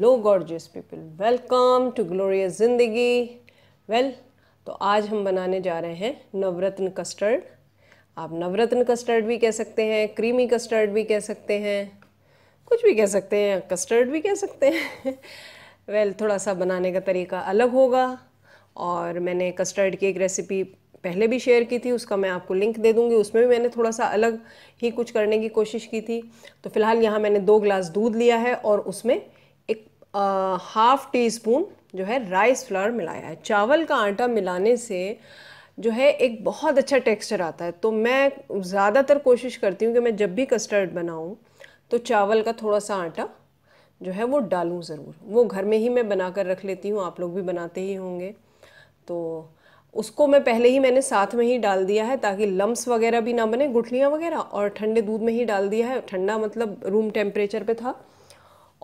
low gorgeous people welcome to glorious ज़िंदगी well तो आज हम बनाने जा रहे हैं नवरत्न कस्टर्ड आप नवरत्न कस्टर्ड भी कह सकते हैं क्रीमी कस्टर्ड भी कह सकते हैं कुछ भी कह सकते हैं कस्टर्ड भी कह सकते हैं वेल well, थोड़ा सा बनाने का तरीका अलग होगा और मैंने कस्टर्ड की एक रेसिपी पहले भी शेयर की थी उसका मैं आपको लिंक दे दूंगी उसमें भी मैंने थोड़ा सा अलग ही कुछ करने की कोशिश की थी तो फ़िलहाल यहाँ मैंने दो ग्लास दूध लिया है और उसमें हाफ़ टी स्पून जो है राइस फ्लावर मिलाया है चावल का आटा मिलाने से जो है एक बहुत अच्छा टेक्सचर आता है तो मैं ज़्यादातर कोशिश करती हूँ कि मैं जब भी कस्टर्ड बनाऊँ तो चावल का थोड़ा सा आटा जो है वो डालूँ ज़रूर वो घर में ही मैं बना कर रख लेती हूँ आप लोग भी बनाते ही होंगे तो उसको मैं पहले ही मैंने साथ में ही डाल दिया है ताकि लम्स वगैरह भी ना बने गुठलियाँ वगैरह और ठंडे दूध में ही डाल दिया है ठंडा मतलब रूम टेम्परेचर पे था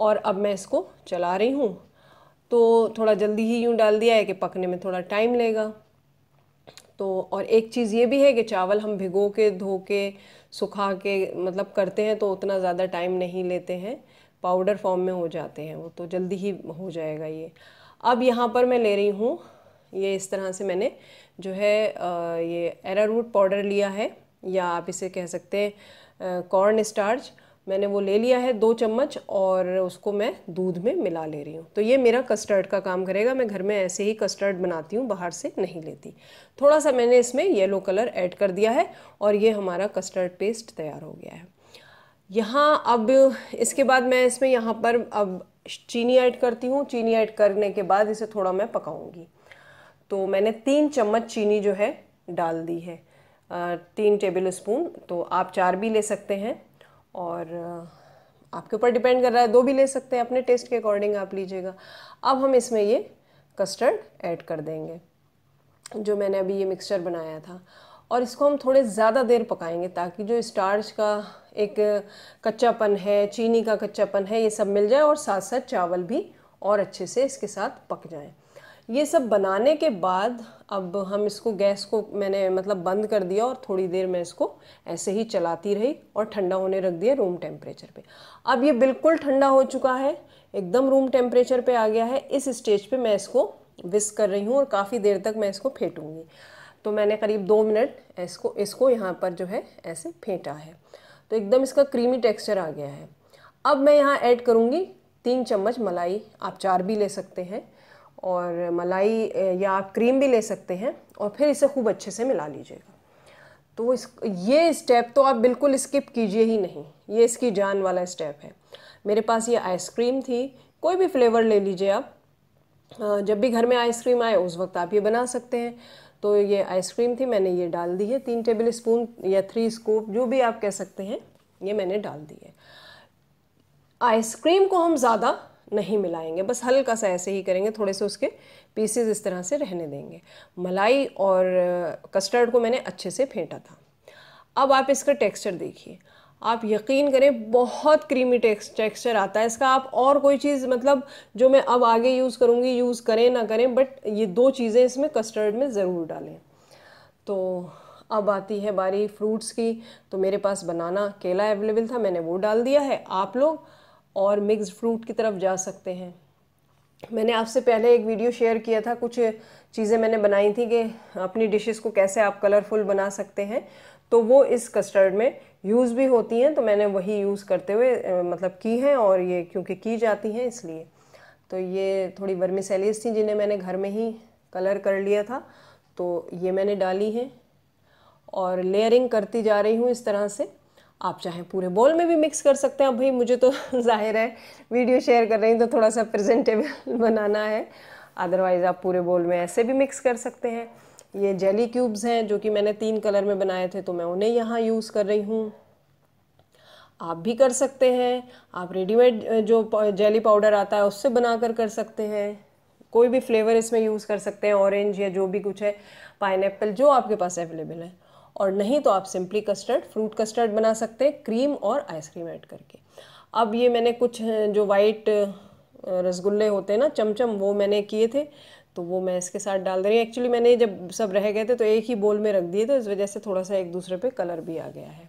और अब मैं इसको चला रही हूँ तो थोड़ा जल्दी ही यूँ डाल दिया है कि पकने में थोड़ा टाइम लेगा तो और एक चीज़ ये भी है कि चावल हम भिगो के धो के सुखा के मतलब करते हैं तो उतना ज़्यादा टाइम नहीं लेते हैं पाउडर फॉर्म में हो जाते हैं वो तो जल्दी ही हो जाएगा ये अब यहाँ पर मैं ले रही हूँ ये इस तरह से मैंने जो है ये एरारूट पाउडर लिया है या आप इसे कह सकते हैं कॉर्न स्टार्च मैंने वो ले लिया है दो चम्मच और उसको मैं दूध में मिला ले रही हूँ तो ये मेरा कस्टर्ड का काम करेगा मैं घर में ऐसे ही कस्टर्ड बनाती हूँ बाहर से नहीं लेती थोड़ा सा मैंने इसमें येलो कलर ऐड कर दिया है और ये हमारा कस्टर्ड पेस्ट तैयार हो गया है यहाँ अब इसके बाद मैं इसमें यहाँ पर अब चीनी ऐड करती हूँ चीनी ऐड करने के बाद इसे थोड़ा मैं पकाऊँगी तो मैंने तीन चम्मच चीनी जो है डाल दी है तीन टेबल स्पून तो आप चार भी ले सकते हैं और आपके ऊपर डिपेंड कर रहा है दो भी ले सकते हैं अपने टेस्ट के अकॉर्डिंग आप लीजिएगा अब हम इसमें ये कस्टर्ड ऐड कर देंगे जो मैंने अभी ये मिक्सचर बनाया था और इसको हम थोड़े ज़्यादा देर पकाएंगे ताकि जो स्टार्च का एक कच्चापन है चीनी का कच्चापन है ये सब मिल जाए और साथ साथ चावल भी और अच्छे से इसके साथ पक जाएँ ये सब बनाने के बाद अब हम इसको गैस को मैंने मतलब बंद कर दिया और थोड़ी देर मैं इसको ऐसे ही चलाती रही और ठंडा होने रख दिया रूम टेम्परेचर पे अब ये बिल्कुल ठंडा हो चुका है एकदम रूम टेम्परेचर पे आ गया है इस स्टेज पे मैं इसको विस्क कर रही हूँ और काफ़ी देर तक मैं इसको फेंटूँगी तो मैंने करीब दो मिनट इसको इसको यहाँ पर जो है ऐसे फेंटा है तो एकदम इसका क्रीमी टेक्स्चर आ गया है अब मैं यहाँ ऐड करूँगी तीन चम्मच मलाई आप चार भी ले सकते हैं और मलाई या आप क्रीम भी ले सकते हैं और फिर इसे खूब अच्छे से मिला लीजिएगा तो इस ये स्टेप तो आप बिल्कुल स्किप कीजिए ही नहीं ये इसकी जान वाला स्टेप है मेरे पास ये आइसक्रीम थी कोई भी फ्लेवर ले लीजिए आप जब भी घर में आइसक्रीम आए उस वक्त आप ये बना सकते हैं तो ये आइसक्रीम थी मैंने ये डाल दी है तीन टेबल स्पून या थ्री स्कूप जो भी आप कह सकते हैं ये मैंने डाल दी है आइसक्रीम को हम ज़्यादा नहीं मिलाएंगे बस हल्का सा ऐसे ही करेंगे थोड़े से उसके पीसेस इस तरह से रहने देंगे मलाई और कस्टर्ड को मैंने अच्छे से फेंटा था अब आप इसका टेक्सचर देखिए आप यकीन करें बहुत क्रीमी टेक्सचर आता है इसका आप और कोई चीज़ मतलब जो मैं अब आगे यूज़ करूँगी यूज़ करें ना करें बट ये दो चीज़ें इसमें कस्टर्ड में ज़रूर डालें तो अब आती है बारी फ्रूट्स की तो मेरे पास बनाना केला अवेलेबल था मैंने वो डाल दिया है आप लोग और मिक्स फ्रूट की तरफ जा सकते हैं मैंने आपसे पहले एक वीडियो शेयर किया था कुछ चीज़ें मैंने बनाई थी कि अपनी डिशेस को कैसे आप कलरफुल बना सकते हैं तो वो इस कस्टर्ड में यूज़ भी होती हैं तो मैंने वही यूज़ करते हुए मतलब की हैं और ये क्योंकि की जाती हैं इसलिए तो ये थोड़ी वर्मी सैलीस थी जिन्हें मैंने घर में ही कलर कर लिया था तो ये मैंने डाली हैं और लेयरिंग करती जा रही हूँ इस तरह से आप चाहें पूरे बोल में भी मिक्स कर सकते हैं अब भाई मुझे तो जाहिर है वीडियो शेयर कर रही हूँ तो थोड़ा सा प्रेजेंटेबल बनाना है अदरवाइज़ आप पूरे बॉल में ऐसे भी मिक्स कर सकते हैं ये जेली क्यूब्स हैं जो कि मैंने तीन कलर में बनाए थे तो मैं उन्हें यहाँ यूज़ कर रही हूँ आप भी कर सकते हैं आप रेडीमेड जो जेली पाउडर आता है उससे बना कर कर सकते हैं कोई भी फ्लेवर इसमें यूज़ कर सकते हैं ऑरेंज या जो भी कुछ है पाइन जो आपके पास अवेलेबल है और नहीं तो आप सिंपली कस्टर्ड फ्रूट कस्टर्ड बना सकते हैं क्रीम और आइसक्रीम ऐड करके अब ये मैंने कुछ जो वाइट रसगुल्ले होते हैं ना चमचम वो मैंने किए थे तो वो मैं इसके साथ डाल दे रही हूँ एक्चुअली मैंने जब सब रह गए थे तो एक ही बोल में रख दिए थे इस वजह से थोड़ा सा एक दूसरे पे कलर भी आ गया है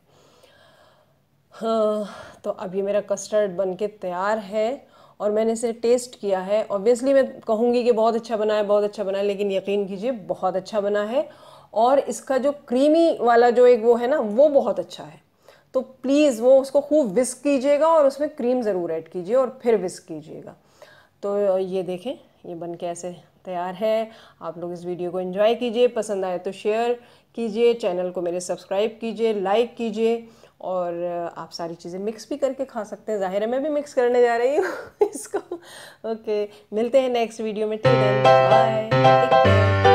हाँ तो अब ये मेरा कस्टर्ड बन के तैयार है और मैंने इसे टेस्ट किया है ऑब्वियसली मैं कहूँगी कि बहुत अच्छा बना है बहुत अच्छा बना है लेकिन यकीन कीजिए बहुत अच्छा बना है और इसका जो क्रीमी वाला जो एक वो है ना वो बहुत अच्छा है तो प्लीज़ वो उसको खूब विस्क कीजिएगा और उसमें क्रीम ज़रूर ऐड कीजिए और फिर विस्क कीजिएगा तो ये देखें ये बन के ऐसे तैयार है आप लोग इस वीडियो को एंजॉय कीजिए पसंद आए तो शेयर कीजिए चैनल को मेरे सब्सक्राइब कीजिए लाइक कीजिए और आप सारी चीज़ें मिक्स भी करके खा सकते हैं ज़ाहिर है मैं भी मिक्स करने जा रही हूँ इसको ओके मिलते हैं नेक्स्ट वीडियो में टेक बाय